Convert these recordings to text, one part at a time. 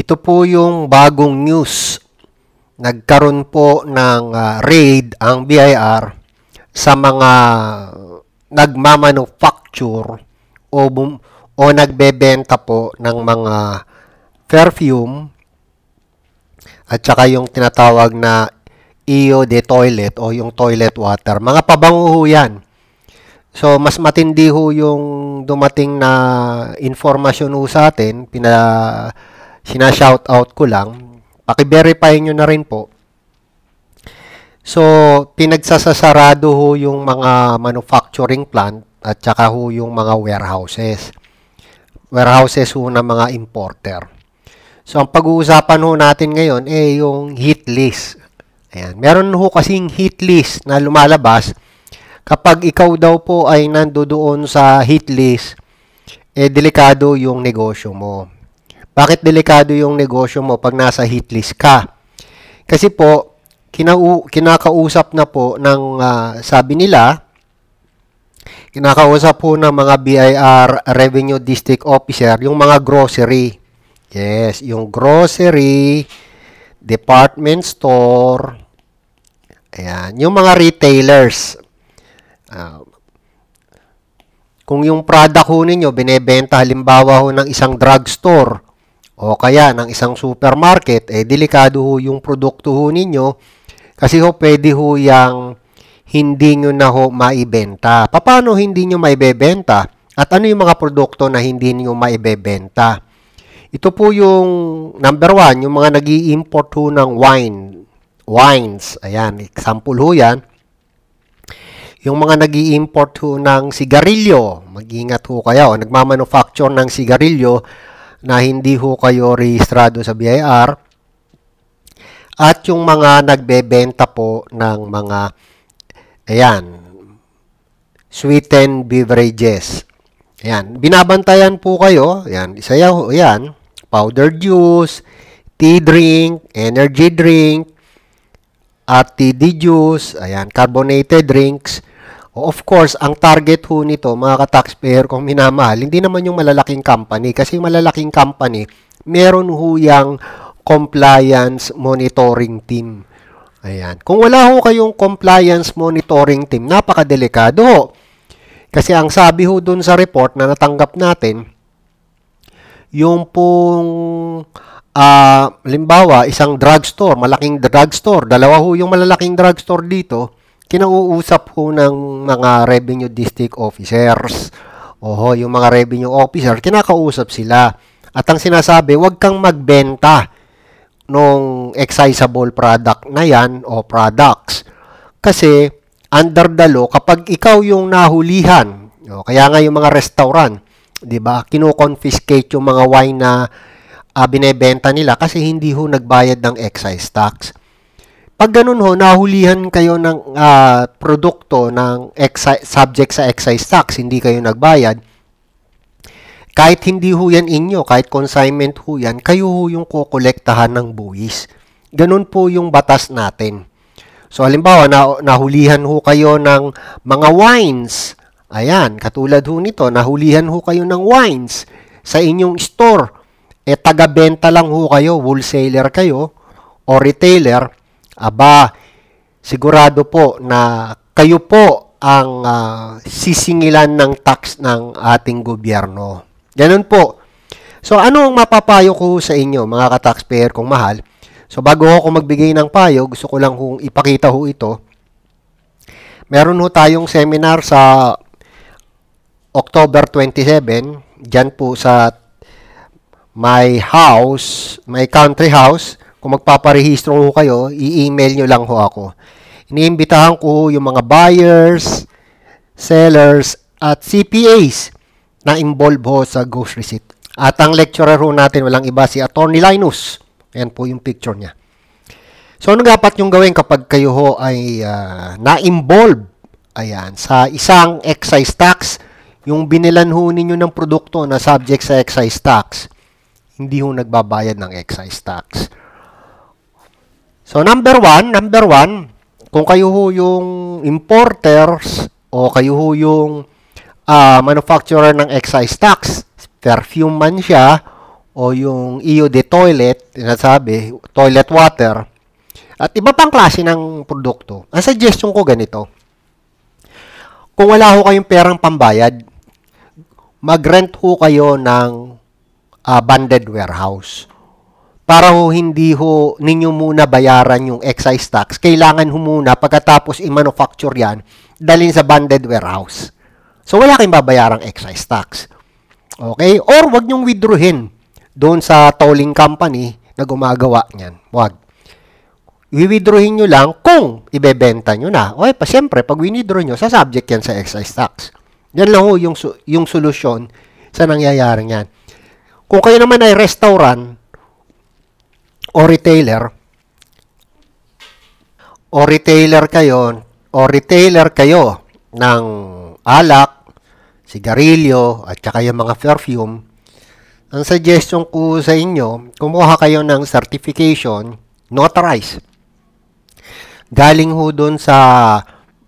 Ito po yung bagong news. Nagkaroon po ng uh, raid ang BIR sa mga nagmamanufacture o, o nagbebenta po ng mga perfume at saka yung tinatawag na EO de toilet o yung toilet water. Mga pabango ho yan. So, mas matindi ho yung dumating na informasyon sa atin. Pina, sina-shout out ko lang. Paki-verify nyo na rin po. So, pinagsasasarado ho yung mga manufacturing plant at saka ho yung mga warehouses. Warehouses ho ng mga importer. So, ang pag-uusapan ho natin ngayon eh yung hit list. Ayan. Meron ho kasing hit list na lumalabas kapag ikaw daw po ay nandoon sa hit list, eh delikado yung negosyo mo. Bakit delikado yung negosyo mo pag nasa hit list ka? Kasi po, kinau- kinakausap na po ng uh, sabi nila, kinakausap po ng mga BIR Revenue District Officer yung mga grocery. Yes, yung grocery, department store, ayan, yung mga retailers. Uh, kung yung product ho ninyo, binebenta halimbawa ho ng isang drugstore o kaya ng isang supermarket, eh delikado ho yung produkto ho ninyo kasi ho pwede ho yung hindi nyo na ho maibenta. Paano hindi nyo maibebenta? At ano yung mga produkto na hindi nyo maibebenta? Ito po yung number one, yung mga nag import ho ng wine. Wines, ayan, example ho yan. Yung mga nag import ho ng sigarilyo, mag-ingat ho kayo, nagmamanufacture ng sigarilyo, na hindi ho kayo rehistrado sa BIR at yung mga nagbebenta po ng mga ayan sweetened beverages. Ayan, binabantayan po kayo. Ayan, isa yan, ayan, powdered juice, tea drink, energy drink, at tea juice, ayan, carbonated drinks, Of course, ang target ho nito, mga ka-taxpayer, kung minamahal, hindi naman yung malalaking company. Kasi malalaking company, meron ho yung compliance monitoring team. Ayan. Kung wala ho kayong compliance monitoring team, napakadelikado ho. Kasi ang sabi ho dun sa report na natanggap natin, yung pong, uh, limbawa, isang drugstore, malaking drugstore, dalawa ho yung malalaking drugstore dito, kinauusap ho ng mga revenue district officers. Oho, yung mga revenue officer, kinakausap sila. At ang sinasabi, huwag kang magbenta nung excisable product na yan o products. Kasi under the law, kapag ikaw yung nahulihan, o, kaya nga yung mga restaurant, di ba, kinoconfiscate yung mga wine na uh, binebenta nila kasi hindi ho nagbayad ng excise tax. Pag ganun ho, nahulihan kayo ng uh, produkto ng excise, subject sa excise tax, hindi kayo nagbayad, kahit hindi ho yan inyo, kahit consignment ho yan, kayo ho yung kukolektahan ng buwis. Ganun po yung batas natin. So halimbawa, na, nahulihan ho kayo ng mga wines. Ayan, katulad ho nito, nahulihan ho kayo ng wines sa inyong store. E taga-benta lang ho kayo, wholesaler kayo o retailer. Aba, sigurado po na kayo po ang uh, sisingilan ng tax ng ating gobyerno. Ganun po. So ano ang mapapayo ko sa inyo mga ka-taxpayer kung mahal? So bago ako magbigay ng payo, gusto ko lang kung ipakita ho ito. Meron ho tayong seminar sa October 27, dyan po sa my house, my country house, kung magpaparehistro ho kayo, i-email nyo lang ho ako. Iniimbitahan ko yung mga buyers, sellers, at CPAs na involved ho sa ghost receipt. At ang lecturer ho natin, walang iba, si Attorney Linus. Ayan po yung picture niya. So, ano dapat yung gawin kapag kayo ho ay uh, na-involve ayan, sa isang excise tax, yung binilan ho ninyo ng produkto na subject sa excise tax, hindi ho nagbabayad ng excise tax. So, number one, number one, kung kayo ho yung importers o kayo ho yung uh, manufacturer ng excise tax, perfume man siya o yung EO de toilet, sinasabi, toilet water, at iba pang klase ng produkto. Ang suggestion ko ganito, kung wala ho kayong perang pambayad, mag-rent ho kayo ng uh, banded warehouse para ho hindi ho ninyo muna bayaran yung excise tax, kailangan ho muna pagkatapos i-manufacture yan, dalhin sa bonded warehouse. So, wala kayong babayarang excise tax. Okay? Or, wag nyong withdrawin doon sa tolling company na gumagawa niyan. Wag. I-withdrawin nyo lang kung ibebenta nyo na. Okay, pa siyempre, pag winidraw nyo, sa subject yan sa excise tax. Yan lang ho yung, yung solusyon sa nangyayaring yan. Kung kayo naman ay restaurant, o retailer o retailer kayo o retailer kayo ng alak, sigarilyo at saka yung mga perfume, ang suggestion ko sa inyo, kumuha kayo ng certification notarized. Galing ho doon sa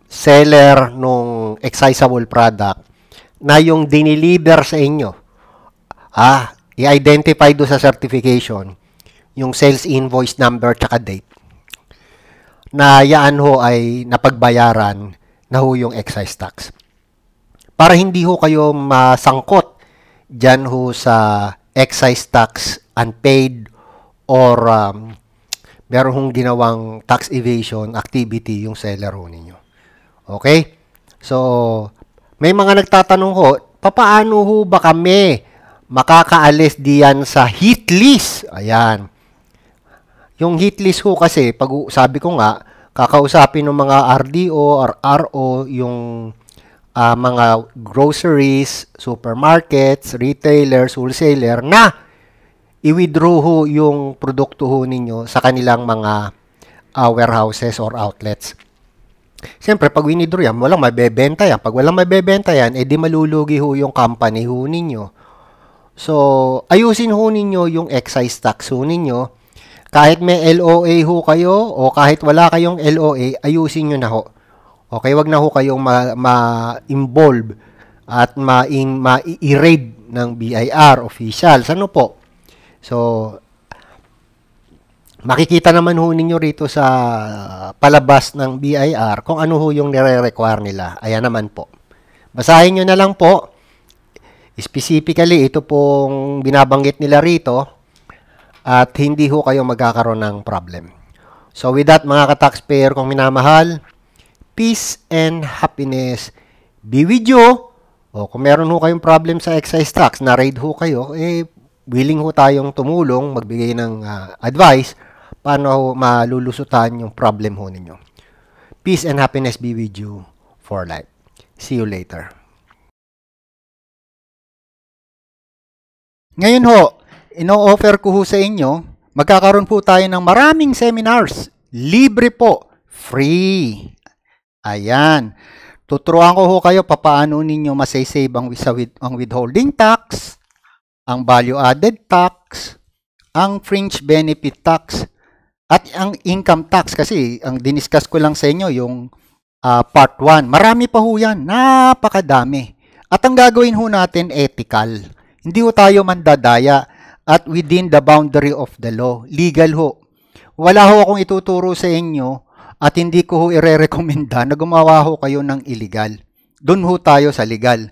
seller nung excisable product na yung diniliver sa inyo. Ah, i-identify do sa certification yung sales invoice number tsaka date, na yaan ho ay napagbayaran na ho yung excise tax. Para hindi ho kayo masangkot dyan ho sa excise tax unpaid or um, meron hong ginawang tax evasion activity yung seller ho ninyo. Okay? So, may mga nagtatanong ho, papaano ho ba kami makakaalis diyan sa hit list? Ayan. Yung hit list ko kasi, pag sabi ko nga, kakausapin ng mga RDO or RO yung uh, mga groceries, supermarkets, retailers, wholesaler na i-withdraw ho yung produkto ho ninyo sa kanilang mga uh, warehouses or outlets. Siyempre, pag winidraw yan, walang mabebenta yan. Pag walang mabebenta yan, edi malulugi ho yung company ho ninyo. So, ayusin ho ninyo yung excise tax ho ninyo kahit may LOA ho kayo o kahit wala kayong LOA, ayusin nyo na ho. Okay, wag na ho kayong ma-involve ma, ma i raid ng BIR official. Sano po? So, makikita naman ho ninyo rito sa palabas ng BIR kung ano ho yung nire-require nila. Ayan naman po. Basahin nyo na lang po. Specifically, ito pong binabanggit nila rito at hindi ho kayo magkakaroon ng problem. So with that mga ka-taxpayer kong minamahal, peace and happiness be with you. O kung meron ho kayong problem sa excise tax, na-raid ho kayo, eh willing ho tayong tumulong, magbigay ng uh, advice paano ho malulusutan yung problem ho ninyo. Peace and happiness be with you for life. See you later. Ngayon ho, ino-offer ko sa inyo, magkakaroon po tayo ng maraming seminars. Libre po. Free. Ayan. Tuturuan ko ho kayo papaano ninyo masay ang, ang withholding tax, ang value-added tax, ang fringe benefit tax, at ang income tax. Kasi ang diniscuss ko lang sa inyo yung uh, part 1. Marami pa ho yan. Napakadami. At ang gagawin ho natin ethical. Hindi ho tayo mandadaya at within the boundary of the law. Legal ho. Wala ho akong ituturo sa inyo at hindi ko ho ire-rekomenda na gumawa ho kayo ng illegal. Doon ho tayo sa legal.